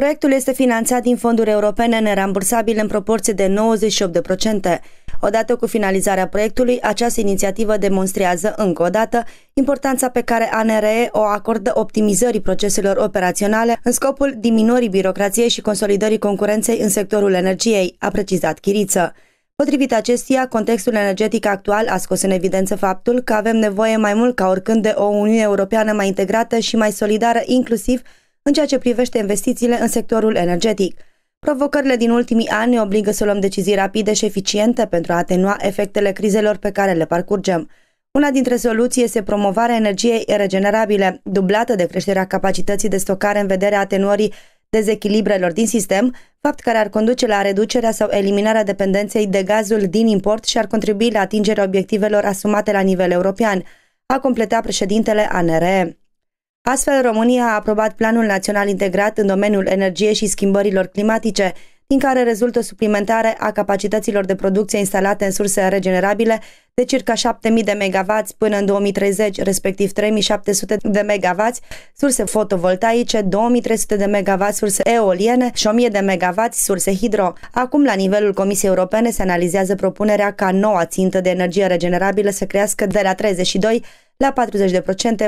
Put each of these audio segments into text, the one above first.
Proiectul este finanțat din fonduri europene nerambursabile în proporție de 98%. Odată cu finalizarea proiectului, această inițiativă demonstrează încă o dată importanța pe care ANRE o acordă optimizării proceselor operaționale în scopul diminuării birocrației și consolidării concurenței în sectorul energiei, a precizat Chiriță. Potrivit acestia, contextul energetic actual a scos în evidență faptul că avem nevoie mai mult ca oricând de o Uniune Europeană mai integrată și mai solidară, inclusiv în ceea ce privește investițiile în sectorul energetic. Provocările din ultimii ani ne obligă să luăm decizii rapide și eficiente pentru a atenua efectele crizelor pe care le parcurgem. Una dintre soluții este promovarea energiei regenerabile, dublată de creșterea capacității de stocare în vederea atenuării dezechilibrelor din sistem, fapt care ar conduce la reducerea sau eliminarea dependenței de gazul din import și ar contribui la atingerea obiectivelor asumate la nivel european, a completat președintele ANRE. Astfel, România a aprobat Planul Național Integrat în domeniul energiei și schimbărilor climatice, din care rezultă suplimentare a capacităților de producție instalate în surse regenerabile de circa 7.000 de MW până în 2030, respectiv 3.700 de MW surse fotovoltaice, 2.300 de MW surse eoliene și 1.000 de MW surse hidro. Acum, la nivelul Comisiei Europene, se analizează propunerea ca noua țintă de energie regenerabilă să crească de la 32 la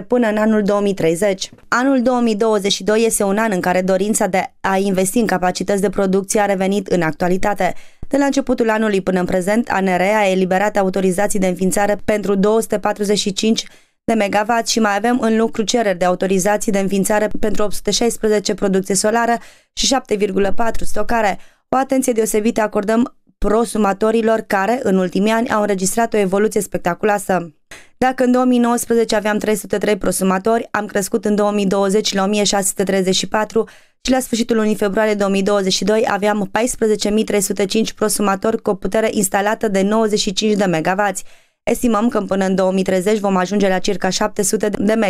40% până în anul 2030. Anul 2022 este un an în care dorința de a investi în capacități de producție a revenit în actualitate. De la începutul anului până în prezent, ANR a eliberat autorizații de înființare pentru 245 de megawatt și mai avem în lucru cereri de autorizații de înființare pentru 816 producție solară și 7,4 stocare. O atenție deosebită acordăm prosumatorilor care, în ultimii ani, au înregistrat o evoluție spectaculoasă. Dacă în 2019 aveam 303 prosumatori, am crescut în 2020 la 1634 și la sfârșitul lunii februarie 2022 aveam 14.305 prosumatori cu o putere instalată de 95 de MW. Estimăm că până în 2030 vom ajunge la circa 700 de MW,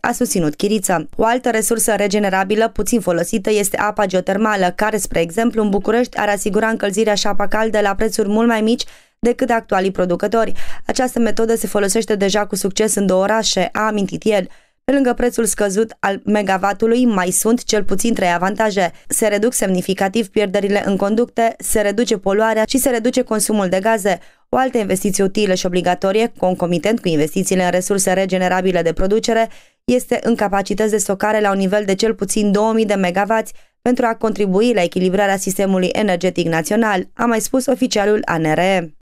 a susținut Chiriță. O altă resursă regenerabilă puțin folosită este apa geotermală, care, spre exemplu, în București ar asigura încălzirea și apa caldă la prețuri mult mai mici decât actualii producători. Această metodă se folosește deja cu succes în două orașe, a amintit el. Pe lângă prețul scăzut al megavatului, mai sunt cel puțin trei avantaje. Se reduc semnificativ pierderile în conducte, se reduce poluarea și se reduce consumul de gaze. O altă investiție utilă și obligatorie, concomitent cu investițiile în resurse regenerabile de producere, este în capacități de stocare la un nivel de cel puțin 2000 de megavați pentru a contribui la echilibrarea sistemului energetic național, a mai spus oficialul ANRE.